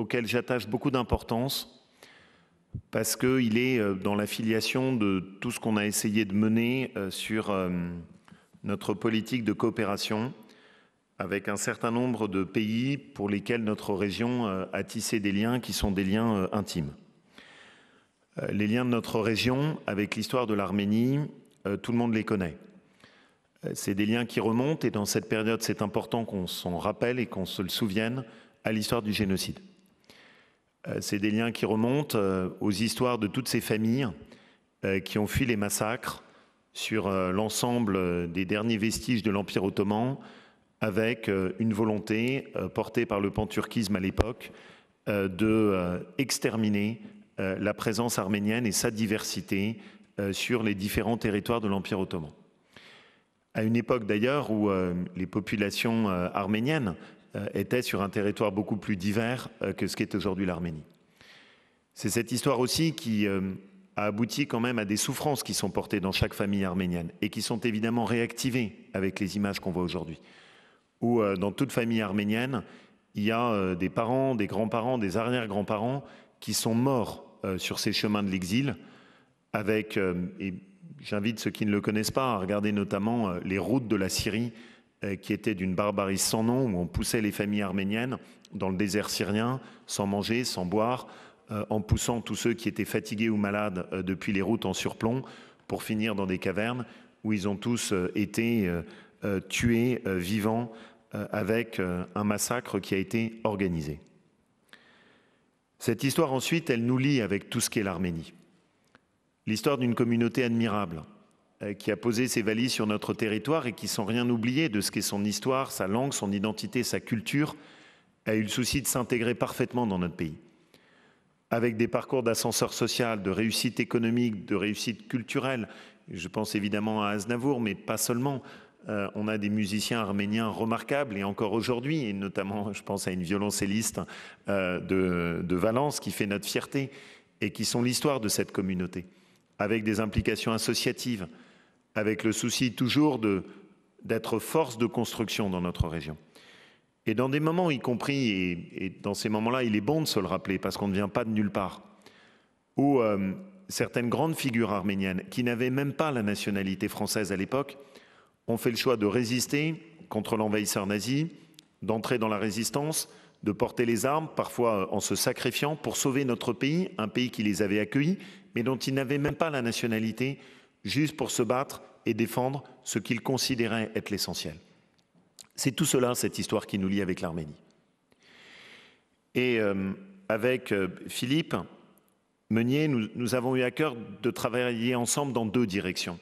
auquel j'attache beaucoup d'importance parce qu'il est euh, dans la filiation de tout ce qu'on a essayé de mener euh, sur euh, notre politique de coopération avec un certain nombre de pays pour lesquels notre région a tissé des liens qui sont des liens intimes. Les liens de notre région avec l'histoire de l'Arménie, tout le monde les connaît. C'est des liens qui remontent et dans cette période, c'est important qu'on s'en rappelle et qu'on se le souvienne à l'histoire du génocide. Euh, c'est des liens qui remontent euh, aux histoires de toutes ces familles euh, qui ont fui les massacres sur l'ensemble des derniers vestiges de l'Empire ottoman avec une volonté portée par le panturquisme à l'époque de exterminer la présence arménienne et sa diversité sur les différents territoires de l'Empire ottoman. À une époque d'ailleurs où les populations arméniennes euh, était sur un territoire beaucoup plus divers euh, que ce qu'est aujourd'hui l'Arménie. C'est cette histoire aussi qui euh, a abouti quand même à des souffrances qui sont portées dans chaque famille arménienne et qui sont évidemment réactivées avec les images qu'on voit aujourd'hui. Où dans toute famille arménienne, il y a des parents, des grands-parents, des arrière-grands-parents qui sont morts sur ces chemins de l'exil avec, et j'invite ceux qui ne le connaissent pas à regarder notamment les routes de la Syrie euh, qui était d'une barbarie sans nom, où on poussait les familles arméniennes dans le désert syrien, sans manger, sans boire, euh, en poussant tous ceux qui étaient fatigués ou malades euh, depuis les routes en surplomb, pour finir dans des cavernes où ils ont tous été tués vivants avec un massacre qui a été organisé. Cette histoire ensuite, elle nous lie avec tout ce qu'est l'Arménie. L'histoire d'une communauté admirable, euh, qui a posé ses valises sur notre territoire et qui, sans rien oublier de ce qu'est son histoire, sa langue, son identité, sa culture, a eu le souci de s'intégrer parfaitement dans notre pays. Avec des parcours d'ascenseur social, de réussite économique, de réussite culturelle, je pense évidemment à Aznavour, mais pas seulement. Euh, on a des musiciens arméniens remarquables et encore aujourd'hui, et notamment je pense à une violoncelliste euh, de, Valence qui fait notre fierté et qui sont l'histoire de cette communauté, avec des implications associatives, avec le souci toujours d'être force de construction dans notre région. Et dans des moments, y compris, et, dans ces moments-là, il est bon de se le rappeler, parce qu'on ne vient pas de nulle part, où euh, certaines grandes figures arméniennes, qui n'avaient même pas la nationalité française à l'époque, ont fait le choix de résister contre l'envahisseur nazi, d'entrer dans la résistance, de porter les armes, parfois euh, en se sacrifiant pour sauver notre pays, un pays qui les avait accueillis, mais dont ils n'avaient même pas la nationalité juste pour se battre et défendre ce qu'il considérait être l'essentiel. C'est tout cela, cette histoire qui nous lie avec l'Arménie. Et euh, avec euh, Philippe Meunier, nous, avons eu à cœur de travailler ensemble dans deux directions.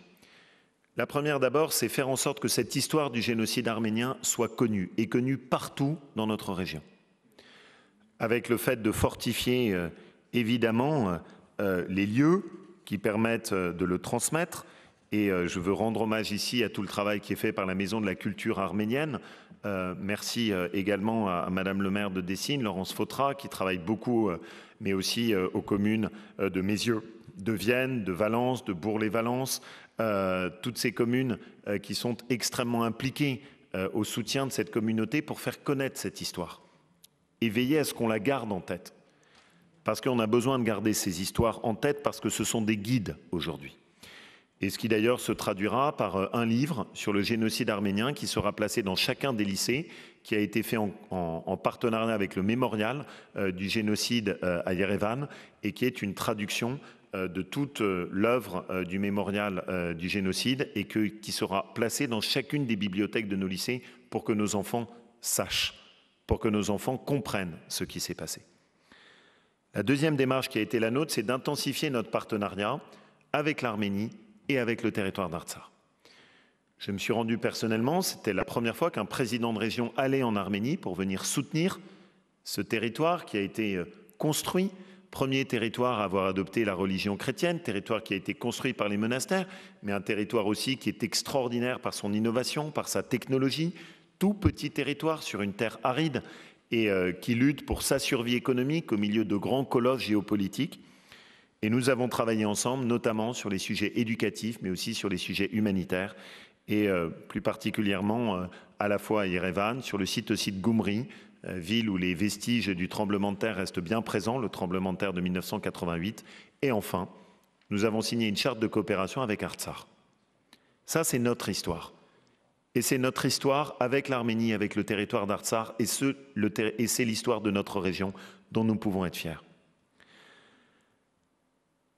La première d'abord, c'est faire en sorte que cette histoire du génocide arménien soit connue et connue partout dans notre région. Avec le fait de fortifier euh, évidemment les lieux, qui permettent euh, de le transmettre. Et euh, je veux rendre hommage ici à tout le travail qui est fait par la Maison de la Culture arménienne. Euh, merci également à, Madame le maire de Dessine, Laurence Fautra, qui travaille beaucoup, mais aussi aux communes de Mézieux, de Vienne, de Valence, de Bourg-les-Valence, toutes ces communes qui sont extrêmement impliquées au soutien de cette communauté pour faire connaître cette histoire et veiller à ce qu'on la garde en tête parce qu'on a besoin de garder ces histoires en tête, parce que ce sont des guides aujourd'hui. Et ce qui d'ailleurs se traduira par euh, un livre sur le génocide arménien qui sera placé dans chacun des lycées, qui a été fait en, partenariat avec le mémorial euh, du génocide euh, à Yerevan, et qui est une traduction de toute l'œuvre du mémorial du génocide et qui sera placé dans chacune des bibliothèques de nos lycées pour que nos enfants sachent, pour que nos enfants comprennent ce qui s'est passé. La deuxième démarche qui a été la nôtre, c'est d'intensifier notre partenariat avec l'Arménie et avec le territoire d'Artsar. Je me suis rendu personnellement, c'était la première fois qu'un président de région allait en Arménie pour venir soutenir ce territoire qui a été euh, construit, premier territoire à avoir adopté la religion chrétienne, territoire qui a été construit par les monastères, mais un territoire aussi qui est extraordinaire par son innovation, par sa technologie, tout petit territoire sur une terre aride et euh, qui lutte pour sa survie économique au milieu de grands colosses géopolitiques. Et nous avons travaillé ensemble, notamment sur les sujets éducatifs, mais aussi sur les sujets humanitaires, et euh, plus particulièrement euh, à la fois à Yerevan, sur le site aussi de Goumri, ville où les vestiges du tremblement de terre restent bien présents, le tremblement de terre de 1988. Et enfin, nous avons signé une charte de coopération avec Artsar. Ça, c'est notre histoire. Et c'est notre histoire avec l'Arménie, avec le territoire d'Artsar, et c'est l'histoire de notre région dont nous pouvons être fiers.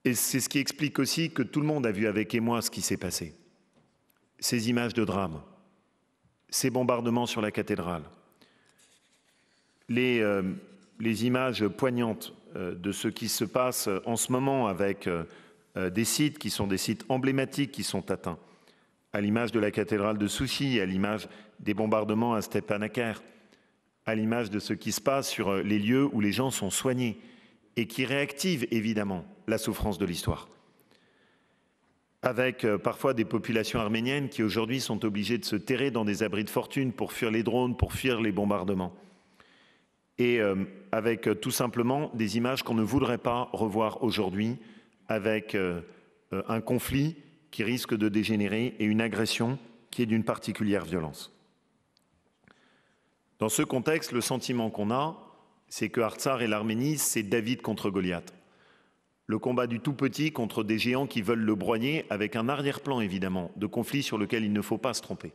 Et c'est ce qui explique aussi que tout le monde a vu avec émoi ce qui s'est passé. Ces images de drame, ces bombardements sur la cathédrale, les, euh, images poignantes euh, de ce qui se passe en ce moment avec euh, des sites qui sont des sites emblématiques qui sont atteints à l'image de la cathédrale de Soucy, à l'image des bombardements à Stepanakert, à l'image de ce qui se passe sur euh, les lieux où les gens sont soignés et qui réactive évidemment la souffrance de l'histoire. Avec euh, parfois des populations arméniennes qui aujourd'hui sont obligées de se terrer dans des abris de fortune pour fuir les drones, pour fuir les bombardements. Et euh, avec tout simplement des images qu'on ne voudrait pas revoir aujourd'hui avec un conflit qui risque de dégénérer et une agression qui est d'une particulière violence. Dans ce contexte, le sentiment qu'on a, c'est que Artsar et l'Arménie, c'est David contre Goliath. Le combat du tout petit contre des géants qui veulent le broyer, avec un arrière-plan évidemment, de conflit sur lequel il ne faut pas se tromper.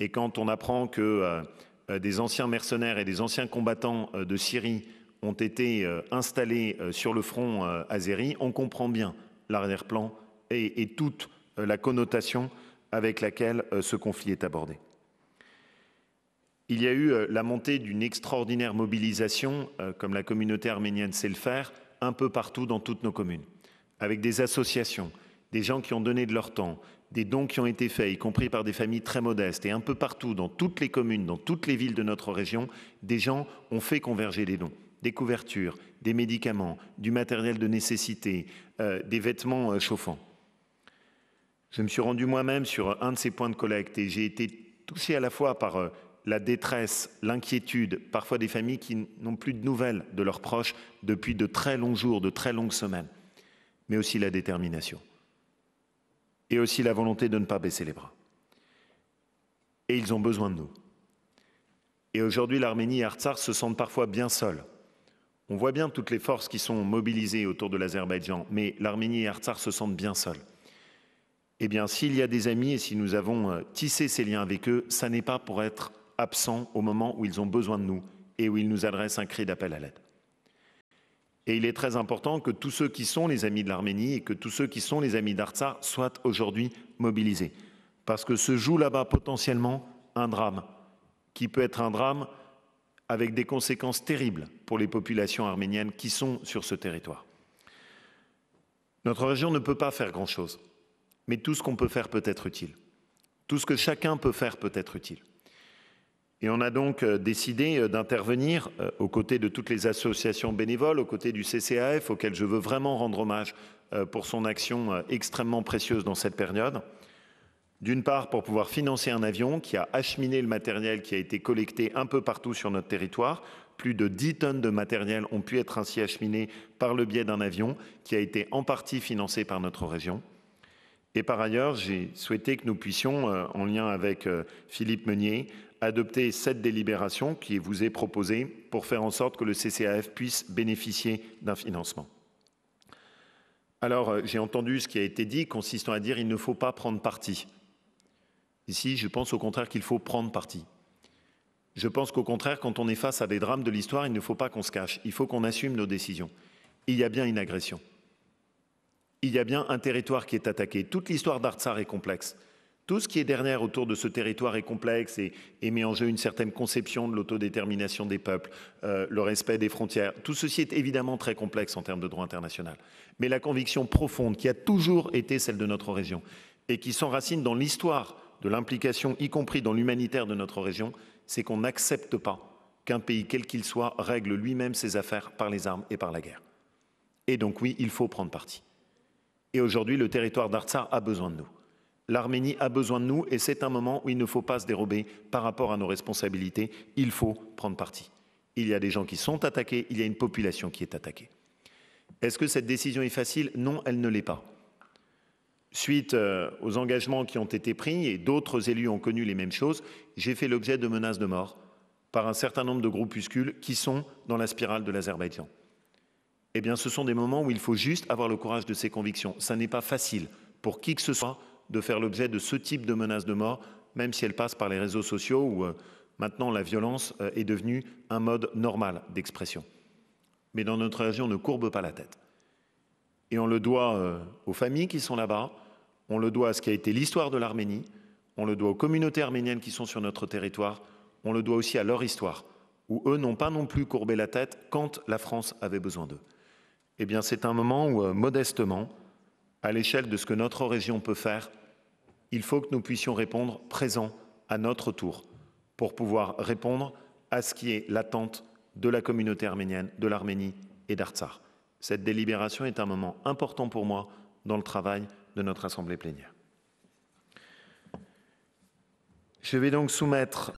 Et quand on apprend que euh, euh, des anciens mercenaires et des anciens combattants euh, de Syrie ont été installés sur le front azéri, on comprend bien l'arrière-plan et, et toute euh, la connotation avec laquelle euh, ce conflit est abordé. Il y a eu euh, la montée d'une extraordinaire mobilisation, comme la communauté arménienne sait le faire, un peu partout dans toutes nos communes, avec des associations, des gens qui ont donné de leur temps, des dons qui ont été faits, y compris par des familles très modestes, et un peu partout, dans toutes les communes, dans toutes les villes de notre région, des gens ont fait converger des dons, des couvertures, des médicaments, du matériel de nécessité, des vêtements chauffants. Je me suis rendu moi-même sur un de ces points de collecte et j'ai été touché à la fois par euh, la détresse, l'inquiétude, parfois des familles qui n'ont plus de nouvelles de leurs proches depuis de très longs jours, de très longues semaines, mais aussi la détermination et aussi la volonté de ne pas baisser les bras. Et ils ont besoin de nous. Et aujourd'hui, l'Arménie et Artsar se sentent parfois bien seuls. On voit bien toutes les forces qui sont mobilisées autour de l'Azerbaïdjan, mais l'Arménie et Artsar se sentent bien seuls eh bien, s'il y a des amis et si nous avons euh, tissé ces liens avec eux, ça n'est pas pour être absent au moment où ils ont besoin de nous et où ils nous adressent un cri d'appel à l'aide. Et il est très important que tous ceux qui sont les amis de l'Arménie et que tous ceux qui sont les amis d'Artsa soient aujourd'hui mobilisés. Parce que se joue là-bas potentiellement un drame, qui peut être un drame avec des conséquences terribles pour les populations arméniennes qui sont sur ce territoire. Notre région ne peut pas faire grand-chose mais tout ce qu'on peut faire peut être utile. Tout ce que chacun peut faire peut être utile. Et on a donc euh, décidé euh, d'intervenir euh, aux côtés de toutes les associations bénévoles, aux côtés du CCAF, auquel je veux vraiment rendre hommage pour son action extrêmement précieuse dans cette période. D'une part, pour pouvoir financer un avion qui a acheminé le matériel qui a été collecté un peu partout sur notre territoire. Plus de 10 tonnes de matériel ont pu être ainsi acheminées par le biais d'un avion qui a été en partie financé par notre région. Et par ailleurs, j'ai souhaité que nous puissions, euh, en lien avec euh, Philippe Meunier, adopter cette délibération qui vous est proposée pour faire en sorte que le CCAF puisse bénéficier d'un financement. Alors, euh, j'ai entendu ce qui a été dit, consistant à dire qu'il ne faut pas prendre parti. Ici, je pense au contraire qu'il faut prendre parti. Je pense qu'au contraire, quand on est face à des drames de l'histoire, il ne faut pas qu'on se cache, il faut qu'on assume nos décisions. Il y a bien une agression il y a bien un territoire qui est attaqué. Toute l'histoire d'Artsar est complexe. Tout ce qui est derrière autour de ce territoire est complexe et, met en jeu une certaine conception de l'autodétermination des peuples, euh, le respect des frontières. Tout ceci est évidemment très complexe en termes de droit international. Mais la conviction profonde qui a toujours été celle de notre région et qui s'enracine dans l'histoire de l'implication, y compris dans l'humanitaire de notre région, c'est qu'on n'accepte pas qu'un pays, quel qu'il soit, règle lui-même ses affaires par les armes et par la guerre. Et donc oui, il faut prendre parti. Et aujourd'hui, le territoire d'Artsar a besoin de nous. L'Arménie a besoin de nous et c'est un moment où il ne faut pas se dérober par rapport à nos responsabilités. Il faut prendre parti. Il y a des gens qui sont attaqués, il y a une population qui est attaquée. Est-ce que cette décision est facile Non, elle ne l'est pas. Suite euh, aux engagements qui ont été pris, et d'autres élus ont connu les mêmes choses, j'ai fait l'objet de menaces de mort par un certain nombre de groupuscules qui sont dans la spirale de l'Azerbaïdjan eh bien, ce sont des moments où il faut juste avoir le courage de ses convictions. Ça n'est pas facile pour qui que ce soit de faire l'objet de ce type de menaces de mort, même si elle passe par les réseaux sociaux où euh, maintenant la violence euh, est devenue un mode normal d'expression. Mais dans notre région, on ne courbe pas la tête. Et on le doit euh, aux familles qui sont là-bas, on le doit à ce qui a été l'histoire de l'Arménie, on le doit aux communautés arméniennes qui sont sur notre territoire, on le doit aussi à leur histoire, où eux n'ont pas non plus courbé la tête quand la France avait besoin d'eux eh bien, c'est un moment où, euh, modestement, à l'échelle de ce que notre région peut faire, il faut que nous puissions répondre présent à notre tour pour pouvoir répondre à ce qui est l'attente de la communauté arménienne, de l'Arménie et d'Artsar. Cette délibération est un moment important pour moi dans le travail de notre Assemblée plénière. Je vais donc soumettre